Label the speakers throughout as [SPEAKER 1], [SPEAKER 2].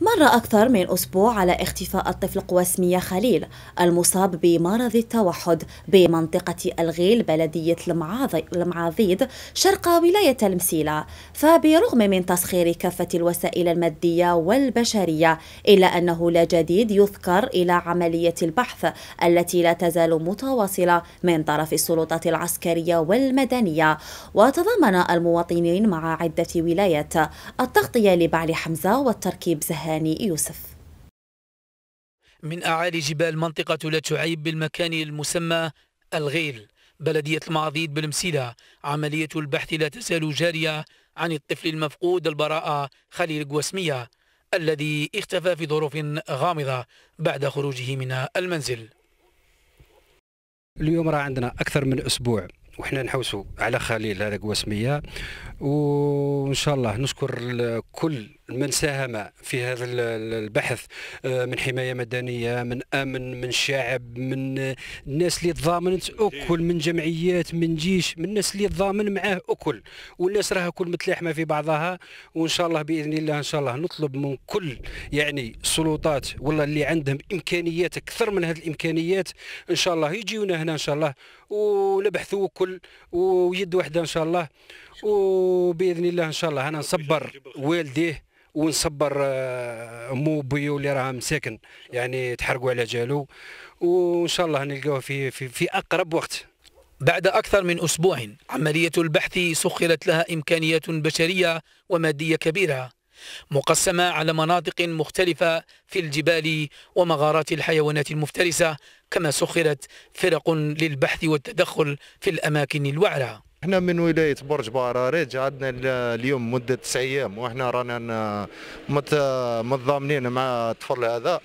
[SPEAKER 1] مر أكثر من أسبوع على اختفاء الطفل قواسمية خليل المصاب بمرض التوحد بمنطقة الغيل بلدية المعاضيد شرق ولاية المسيلة فبرغم من تسخير كافة الوسائل المادية والبشرية إلا أنه لا جديد يذكر إلى عملية البحث التي لا تزال متواصلة من طرف السلطات العسكرية والمدنية وتضمن المواطنين مع عدة ولايات التغطية لبعل حمزة والتركيب زهر هاني يوسف
[SPEAKER 2] من أعالي جبال منطقة لتعيب بالمكان المسمى الغيل بلدية المعضيد بالمسيلة عملية البحث لا تزال جارية عن الطفل المفقود البراءة خليل قوسمية الذي اختفى في ظروف غامضة بعد خروجه من المنزل
[SPEAKER 3] اليوم راه عندنا أكثر من أسبوع وحنا نحوسوا على خليل هذا قوسمية وان شاء الله نشكر كل من ساهم في هذا البحث آه، من حمايه مدنيه من امن من شعب من الناس اللي تضامنت اكل من جمعيات من جيش من الناس اللي تضامن معاه اكل والناس راها كل متلاحمه في بعضها وان شاء الله باذن الله ان شاء الله نطلب من كل يعني السلطات والله اللي عندهم امكانيات اكثر من هذه الامكانيات ان شاء الله يجيونا هنا ان شاء الله ونبحثوا كل ويد واحده ان شاء الله و وباذن الله ان شاء الله انا نصبر والديه ونصبر آه، مو بيو اللي راه مساكن يعني تحرقوا على جالو وان شاء الله
[SPEAKER 2] نلقاوه في, في في اقرب وقت بعد أكثر من أسبوع عملية البحث سخرت لها إمكانيات بشرية ومادية كبيرة مقسمة على مناطق مختلفة في الجبال ومغارات الحيوانات المفترسة كما سخرت فرق للبحث والتدخل في الأماكن الوعرة
[SPEAKER 4] احنا من ولايه برج براريج عندنا اليوم مده تسع ايام واحنا رانا متضامنين مع الطفل هذا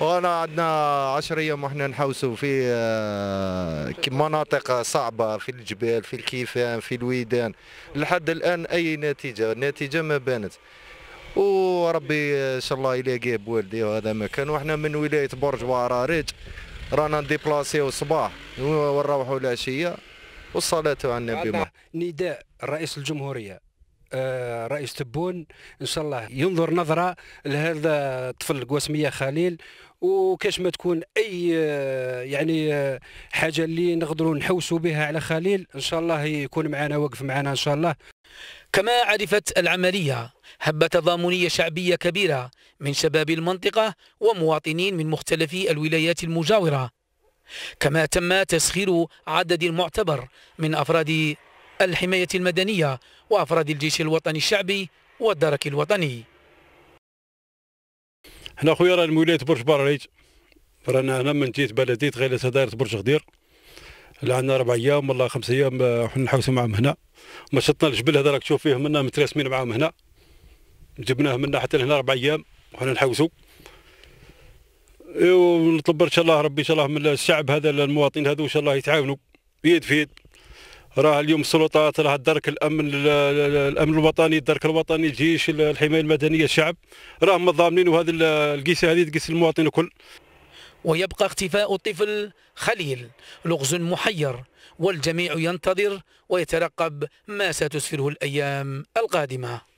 [SPEAKER 4] وانا عندنا 10 ايام واحنا نحوسوا في آه، مناطق صعبه في الجبال في الكيفان في الويدان لحد الان اي نتيجه النتيجه ما بانت وربي ان شاء الله يلاقيه بوالدي وهذا مكان واحنا من ولايه برج براريج رانا نديبلاسيو الصباح ونروحوا العشيه والصلاة على النبي
[SPEAKER 3] نداء رئيس الجمهورية آه، رئيس تبون ان شاء الله ينظر نظره لهذا الطفل قواسميه خليل وكاش ما تكون اي آه، يعني آه، حاجه اللي نقدروا نحوسوا بها على خليل ان شاء الله يكون معنا وقف معنا ان
[SPEAKER 2] شاء الله كما عرفت العمليه هبه تضامنيه شعبيه كبيره من شباب المنطقه ومواطنين من مختلف الولايات المجاوره كما تم تسخير عدد معتبر من أفراد الحماية المدنية وأفراد الجيش الوطني الشعبي والدرك الوطني
[SPEAKER 5] هنا خويا راه ولايه برج بريت رانا هنا من جهه بلديه غيلة دائره برج خدير لعنا اربع ايام والله خمس ايام آه، حنا نحوسوا معاهم هنا مشطنا الجبل هذا راك تشوف فيه منا متراسمين معاهم هنا جبناه منا حتى لهنا اربع ايام وحنا نحوسوا إيوه، ونطلب ان شاء الله ربي ان شاء الله من الشعب هذا المواطنين هذو ان شاء الله يتعاونوا بيد في يد راه اليوم السلطات راه الدرك الامن الامن الوطني الدرك الوطني الجيش الحمايه المدنيه الشعب راهم ضامنين وهذه القيسه هذه تقيس المواطن الكل
[SPEAKER 2] ويبقى اختفاء الطفل خليل لغز محير والجميع ينتظر ويترقب ما ستسفره الايام القادمه